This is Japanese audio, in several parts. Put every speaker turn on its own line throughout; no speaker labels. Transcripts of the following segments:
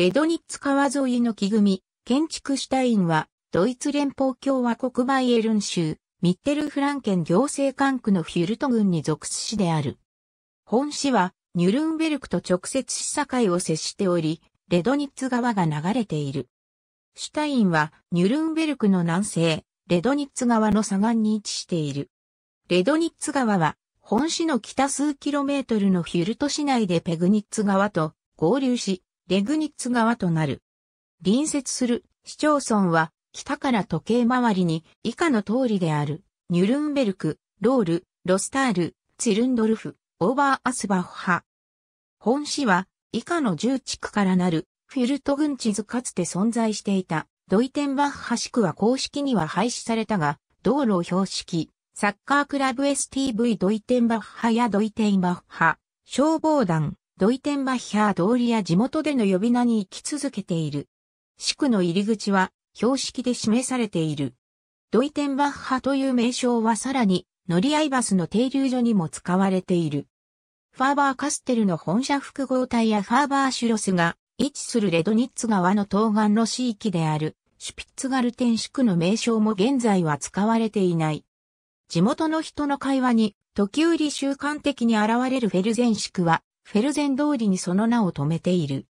レドニッツ川沿いの木組み、建築シュタインは、ドイツ連邦共和国バイエルン州、ミッテルフランケン行政管区のフュルト郡に属す市である。本市は、ニュルンベルクと直接市境を接しており、レドニッツ川が流れている。シュタインは、ニュルンベルクの南西、レドニッツ川の左岸に位置している。レドニッツ川は、本市の北数キロメートルのフュルト市内でペグニッツ川と合流し、レグニッツ川となる。隣接する市町村は、北から時計回りに以下の通りである、ニュルンベルク、ロール、ロスタール、ツィルンドルフ、オーバーアスバッハ。本市は、以下の重地区からなる、フィルト軍地図かつて存在していた、ドイテンバッハ地区は公式には廃止されたが、道路標識、サッカークラブ STV ドイテンバッハやドイテンバッハ、消防団、ドイテンバッヒャー通りや地元での呼び名に行き続けている。地区の入り口は標識で示されている。ドイテンバッハという名称はさらに乗り合いバスの停留所にも使われている。ファーバーカステルの本社複合体やファーバーシュロスが位置するレドニッツ川の東岸の地域であるシュピッツガルテン市区の名称も現在は使われていない。地元の人の会話に時折習慣的に現れるフェルゼンシ区はフェルゼン通りにその名を止めている。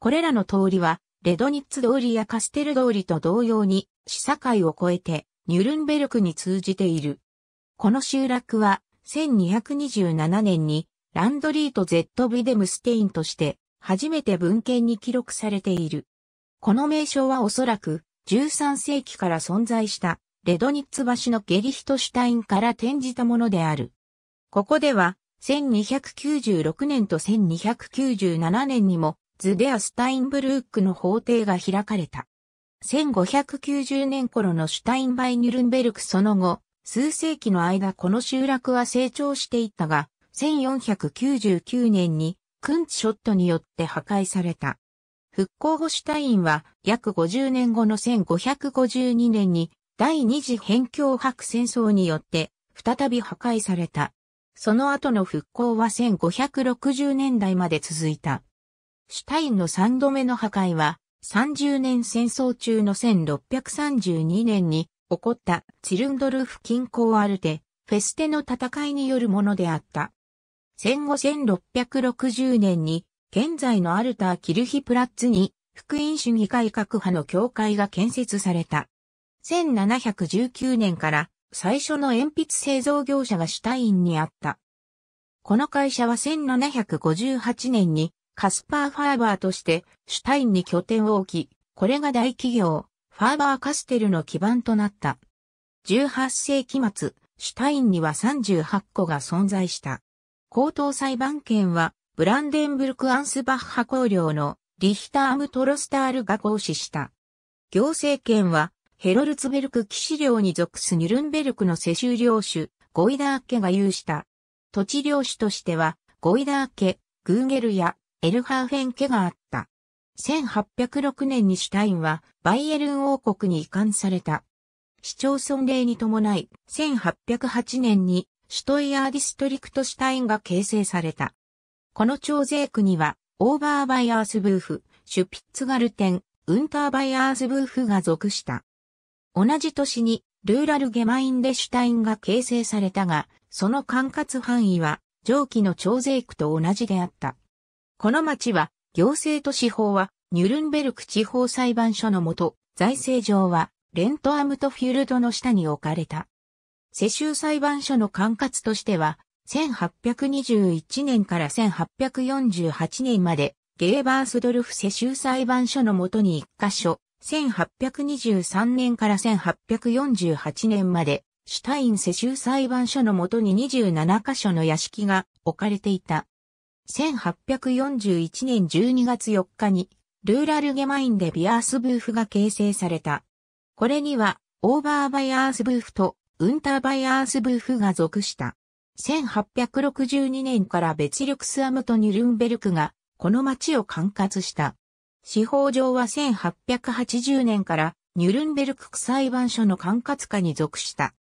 これらの通りは、レドニッツ通りやカステル通りと同様に、市境を越えて、ニュルンベルクに通じている。この集落は、1227年に、ランドリート・ゼット・ビデムステインとして、初めて文献に記録されている。この名称はおそらく、13世紀から存在した、レドニッツ橋のゲリヒトシュタインから転じたものである。ここでは、1296年と1297年にもズデアスタインブルークの法廷が開かれた。1590年頃のシュタインバイ・ニュルンベルクその後、数世紀の間この集落は成長していったが、1499年にクンツショットによって破壊された。復興後シュタインは約50年後の1552年に第二次辺境白戦争によって再び破壊された。その後の復興は1560年代まで続いた。シュタインの3度目の破壊は、30年戦争中の1632年に起こったチルンドルフ近郊アルテ、フェステの戦いによるものであった。戦後1660年に、現在のアルター・キルヒプラッツに、福音主義改革派の教会が建設された。1719年から最初の鉛筆製造業者がシュタインにあった。この会社は1758年にカスパーファーバーとしてシュタインに拠点を置き、これが大企業、ファーバーカステルの基盤となった。18世紀末、シュタインには38個が存在した。高等裁判権は、ブランデンブルク・アンスバッハ公領のリヒターアム・トロスタールが行使した。行政権は、ヘロルツベルク騎士領に属すニュルンベルクの世襲領主、ゴイダー家が有した。土地領主としては、ゴイダー家、グーゲルやエルハーフェン家があった。1806年にシュタインはバイエルン王国に移管された。市町村令に伴い、1808年にシュトイヤーディストリクトシュタインが形成された。この町税区には、オーバーバイアースブーフ、シュピッツガルテン、ウンターバイアースブーフが属した。同じ年にルーラルゲマインデシュタインが形成されたが、その管轄範囲は上記の徴税区と同じであった。この町は行政と司法はニュルンベルク地方裁判所のもと、財政上はレントアムトフィールドの下に置かれた。世襲裁判所の管轄としては、1821年から1848年まで、ゲーバースドルフ世襲裁判所のもとに一箇所、1823年から1848年まで、シュタイン世襲裁判所のもとに27カ所の屋敷が置かれていた。1841年12月4日に、ルーラルゲマインでビアースブーフが形成された。これには、オーバーバイアースブーフとウンターバイアースブーフが属した。1862年から別力スアムとニュルンベルクが、この町を管轄した。司法上は1880年からニュルンベルク裁判所の管轄下に属した。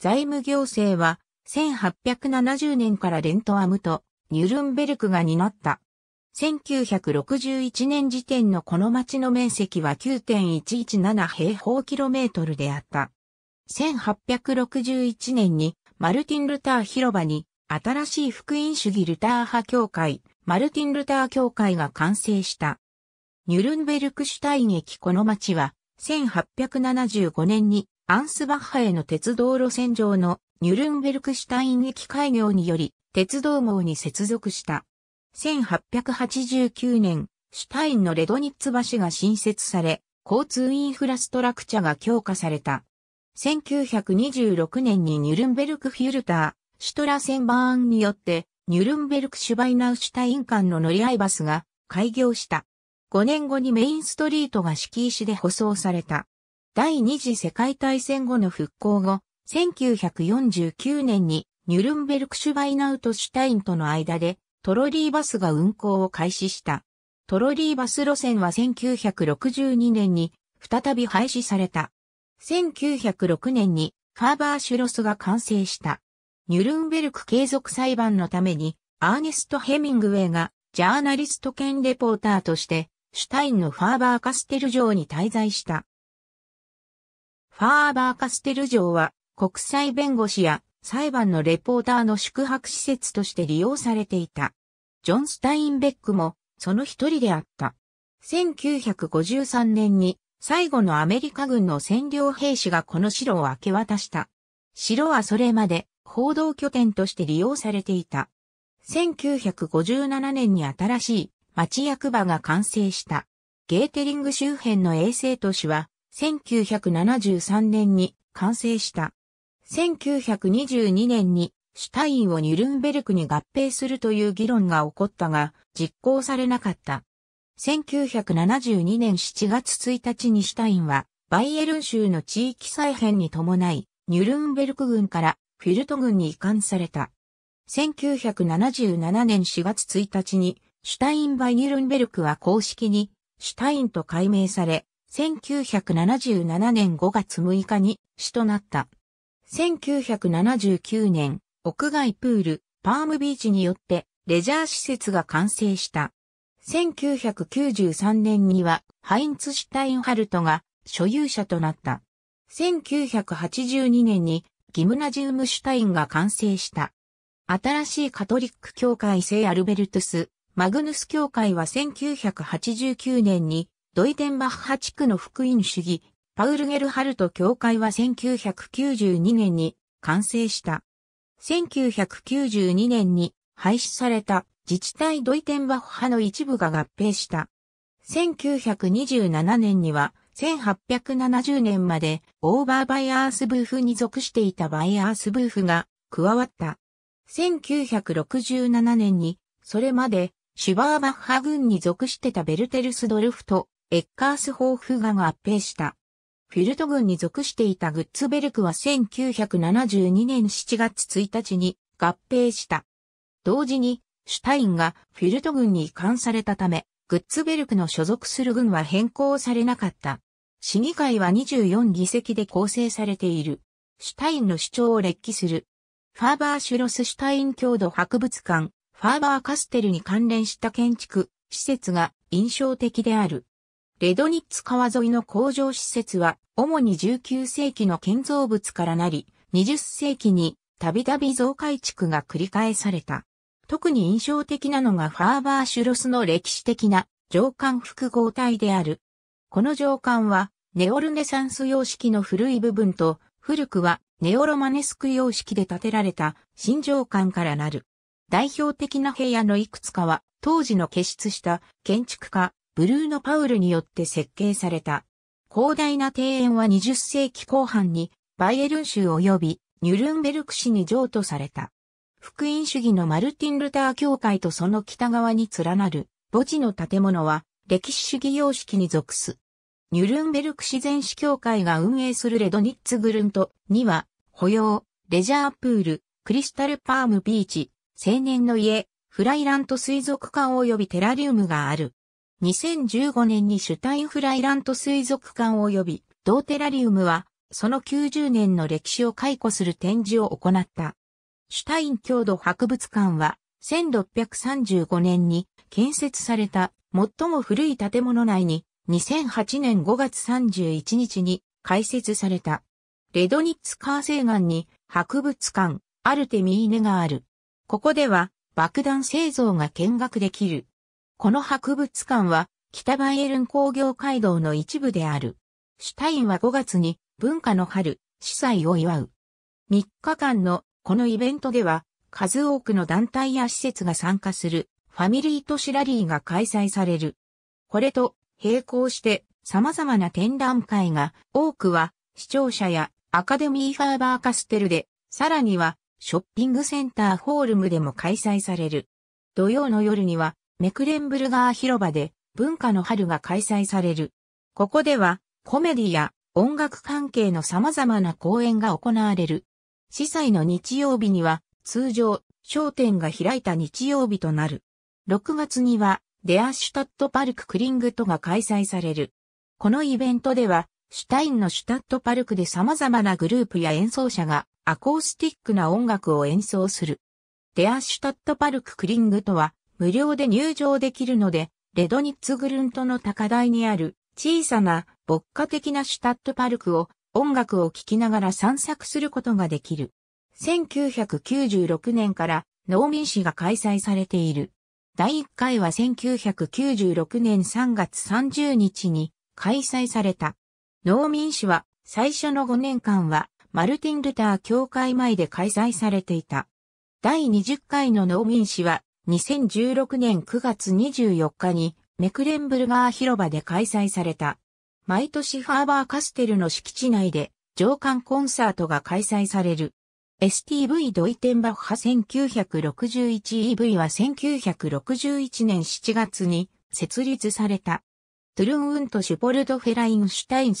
財務行政は1870年からレントアムとニュルンベルクが担った。1961年時点のこの町の面積は9.117平方キロメートルであった。1861年にマルティン・ルター広場に新しい福音主義ルター派教会、マルティン・ルター教会が完成した。ニュルンベルクシュタイン駅この町は、1875年にアンスバッハへの鉄道路線上のニュルンベルクシュタイン駅開業により、鉄道網に接続した。1889年、シュタインのレドニッツ橋が新設され、交通インフラストラクチャが強化された。1926年にニュルンベルクフュルター、シュトラセンバーンによって、ニュルンベルクシュバイナウシュタイン間の乗り合いバスが開業した。5年後にメインストリートが敷石で舗装された。第二次世界大戦後の復興後、1949年にニュルンベルクシュバイナウトシュタインとの間でトロリーバスが運行を開始した。トロリーバス路線は1962年に再び廃止された。1906年にファーバーシュロスが完成した。ニュルンベルク継続裁判のためにアーネスト・ヘミングウェイがジャーナリスト兼レポーターとしてシュタインのファーバーカステル城に滞在した。ファーバーカステル城は国際弁護士や裁判のレポーターの宿泊施設として利用されていた。ジョン・スタインベックもその一人であった。1953年に最後のアメリカ軍の占領兵士がこの城を明け渡した。城はそれまで報道拠点として利用されていた。1957年に新しい町役場が完成した。ゲーテリング周辺の衛星都市は1973年に完成した。1922年にシュタインをニュルンベルクに合併するという議論が起こったが実行されなかった。1972年7月1日にシュタインはバイエルン州の地域再編に伴いニュルンベルク軍からフィルト軍に移管された。1977年4月1日にシュタイン・バイ・ニュルンベルクは公式にシュタインと改名され、1977年5月6日に市となった。1979年、屋外プール、パームビーチによってレジャー施設が完成した。1993年にはハインツシュタインハルトが所有者となった。1982年にギムナジウムシュタインが完成した。新しいカトリック教会聖アルベルトスマグヌス協会は1989年に、ドイテンバッハ地区の福音主義、パウル・ゲルハルト協会は1992年に完成した。1992年に廃止された自治体ドイテンバッハの一部が合併した。1927年には1870年までオーバーバイアースブーフに属していたバイアースブーフが加わった。1967年にそれまでシュバーバッハ軍に属してたベルテルスドルフとエッカースホーフが合併した。フィルト軍に属していたグッツベルクは1972年7月1日に合併した。同時に、シュタインがフィルト軍に移管されたため、グッツベルクの所属する軍は変更されなかった。市議会は24議席で構成されている。シュタインの主張を列記する。ファーバーシュロスシュタイン郷土博物館、ファーバーカステルに関連した建築、施設が印象的である。レドニッツ川沿いの工場施設は、主に19世紀の建造物からなり、20世紀にたびたび増改築が繰り返された。特に印象的なのがファーバーシュロスの歴史的な上官複合体である。この上官はネオルネサンス様式の古い部分と古くはネオロマネスク様式で建てられた新上官からなる。代表的な部屋のいくつかは、当時の結出した建築家、ブルーノ・パウルによって設計された。広大な庭園は20世紀後半に、バイエルン州及びニュルンベルク市に譲渡された。福音主義のマルティン・ルター教会とその北側に連なる墓地の建物は歴史主義様式に属す。ニュルンベルク自然史協会が運営するレドニッツグルントには、保養、レジャープール、クリスタルパームビーチ、青年の家、フライラント水族館及びテラリウムがある。2015年にシュタインフライラント水族館及び同テラリウムは、その90年の歴史を解雇する展示を行った。シュタイン郷土博物館は、1635年に建設された最も古い建物内に2008年5月31日に開設された。レドニッツカー西岸に博物館アルテミーネがある。ここでは爆弾製造が見学できる。この博物館は北バイエルン工業街道の一部である。シュタインは5月に文化の春、司祭を祝う。3日間のこのイベントでは数多くの団体や施設が参加するファミリー都市ラリーが開催される。これと並行して様々な展覧会が多くは視聴者やアカデミーファーバーカステルで、さらにはショッピングセンターホールムでも開催される。土曜の夜にはメクレンブルガー広場で文化の春が開催される。ここではコメディや音楽関係の様々な公演が行われる。司祭の日曜日には通常商店が開いた日曜日となる。6月にはデアシュタットパルククリングトが開催される。このイベントではシュタインのシュタットパルクで様々なグループや演奏者がアコースティックな音楽を演奏する。デアシュタットパルククリングとは、無料で入場できるので、レドニッツグルントの高台にある小さな牧歌的なシュタットパルクを音楽を聴きながら散策することができる。1996年から農民誌が開催されている。第1回は1996年3月30日に開催された。農民誌は最初の5年間はマルティン・ルター教会前で開催されていた。第20回の農民誌は2016年9月24日にメクレンブルガー広場で開催された。毎年ハーバーカステルの敷地内で上官コンサートが開催される。STV ドイテンバッハ 1961EV は1961年7月に設立された。トゥルンウントシュポルドフェラインシュタイン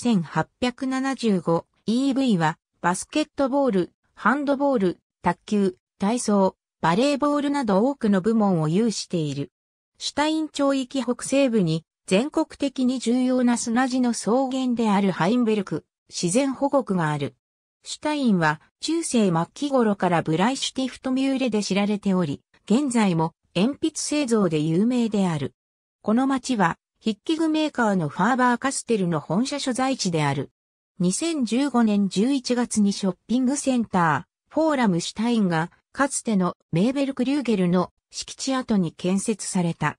1875EV はバスケットボール、ハンドボール、卓球、体操、バレーボールなど多くの部門を有している。シュタイン町域北西部に全国的に重要な砂地の草原であるハインベルク自然保護区がある。シュタインは中世末期頃からブライシュティフトミューレで知られており、現在も鉛筆製造で有名である。この町は筆記具メーカーのファーバーカステルの本社所在地である。2015年11月にショッピングセンター、フォーラムシュタインが、かつてのメーベルクリューゲルの敷地跡に建設された。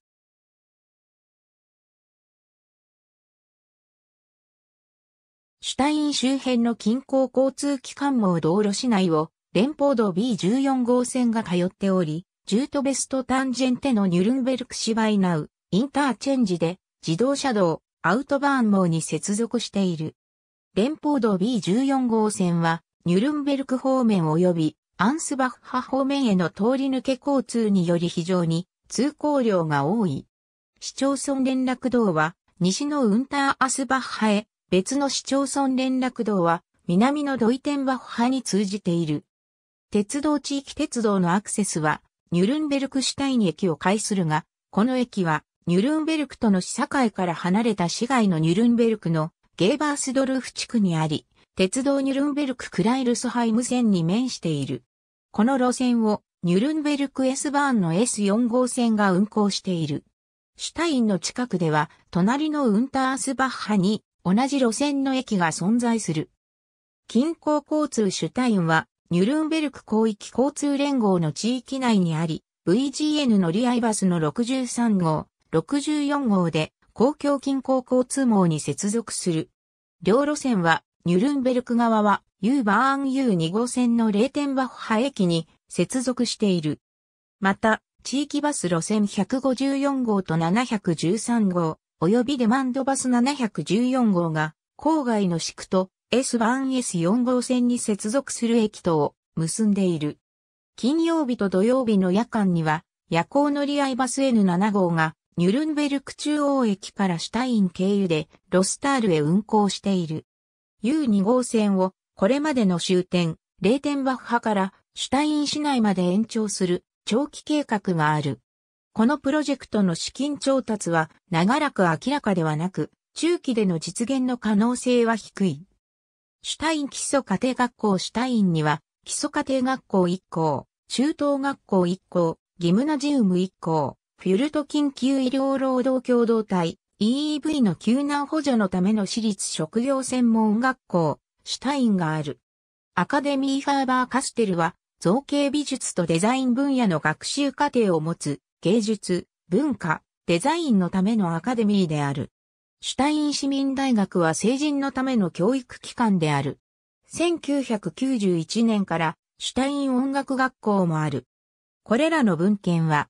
シュタイン周辺の近郊交通機関網道路市内を連邦道 B14 号線が通っており、ジュートベストタンジェンテのニュルンベルクシバイナウインターチェンジで自動車道アウトバーン網に接続している。連邦道 B14 号線は、ニュルンベルク方面及びアンスバッハ方面への通り抜け交通により非常に通行量が多い。市町村連絡道は西のウンターアスバッハへ、別の市町村連絡道は南のドイテンバッハに通じている。鉄道地域鉄道のアクセスはニュルンベルクシュタイン駅を介するが、この駅はニュルンベルクとの市境から離れた市街のニュルンベルクのゲーバースドルフ地区にあり、鉄道ニュルンベルク・クライルスハイム線に面している。この路線をニュルンベルク S バーンの S4 号線が運行している。シュタインの近くでは、隣のウンタースバッハに同じ路線の駅が存在する。近郊交通シュタインは、ニュルンベルク広域交通連合の地域内にあり、VGN 乗り合いバスの63号、64号で公共近郊交通網に接続する。両路線は、ニュルンベルク側は、U バーン U2 号線のレーテンバッハ駅に接続している。また、地域バス路線154号と713号、及びデマンドバス714号が、郊外の市区と S バーン S4 号線に接続する駅とを結んでいる。金曜日と土曜日の夜間には、夜行乗り合いバス N7 号がニュルンベルク中央駅からシュタイン経由でロスタールへ運行している。U2 号線をこれまでの終点、レーテンバッハからシュタイン市内まで延長する長期計画がある。このプロジェクトの資金調達は長らく明らかではなく、中期での実現の可能性は低い。シュタイン基礎家庭学校シュタインには、基礎家庭学校1校、中等学校1校、ギムナジウム1校、フュルト緊急医療労働共同体 EEV の救難補助のための私立職業専門学校、シュタインがある。アカデミーファーバーカステルは、造形美術とデザイン分野の学習課程を持つ、芸術、文化、デザインのためのアカデミーである。シュタイン市民大学は成人のための教育機関である。1991年からシュタイン音楽学校もある。これらの文献は